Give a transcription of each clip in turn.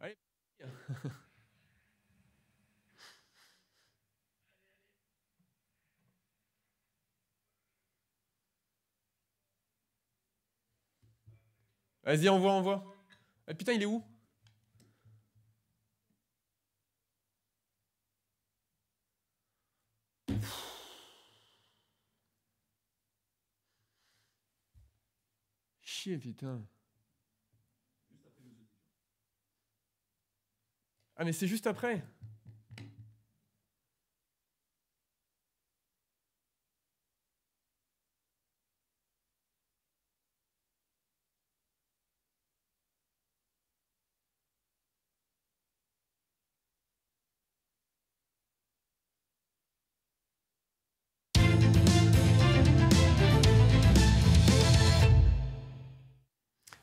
Allez. Vas-y, envoie, envoie. Ah, putain, il est où Chier, putain. Ah mais c'est juste après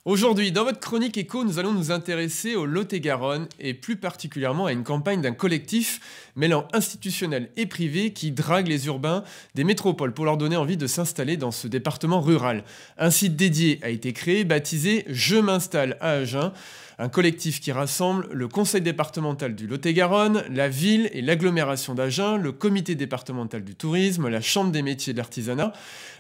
Aujourd'hui, dans votre chronique écho, nous allons nous intéresser au Lot-et-Garonne et plus particulièrement à une campagne d'un collectif mêlant institutionnel et privé qui drague les urbains des métropoles pour leur donner envie de s'installer dans ce département rural. Un site dédié a été créé, baptisé Je m'installe à Agen. Un collectif qui rassemble le conseil départemental du Lot-et-Garonne, la ville et l'agglomération d'Agen, le comité départemental du tourisme, la chambre des métiers de l'artisanat,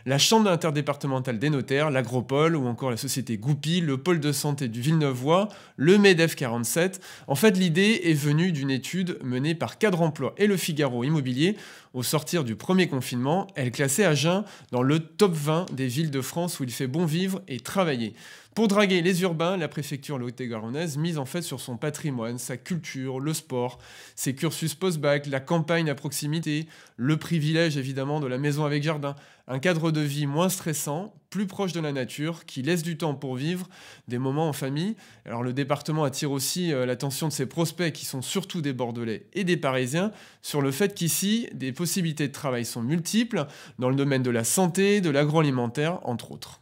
la chambre interdépartementale des notaires, l'agropole ou encore la société Goupil, le pôle de santé du Villeneuvois, le MEDEF 47. En fait, l'idée est venue d'une étude menée par Cadre Emploi et le Figaro Immobilier. Au sortir du premier confinement, elle classait Agen dans le top 20 des villes de France où il fait bon vivre et travailler. Pour draguer les urbains, la préfecture lot-et-garonnaise mise en fait sur son patrimoine, sa culture, le sport, ses cursus post-bac, la campagne à proximité, le privilège évidemment de la maison avec jardin, un cadre de vie moins stressant, plus proche de la nature, qui laisse du temps pour vivre, des moments en famille. Alors le département attire aussi euh, l'attention de ses prospects qui sont surtout des Bordelais et des Parisiens sur le fait qu'ici, des possibilités de travail sont multiples dans le domaine de la santé, de l'agroalimentaire, entre autres.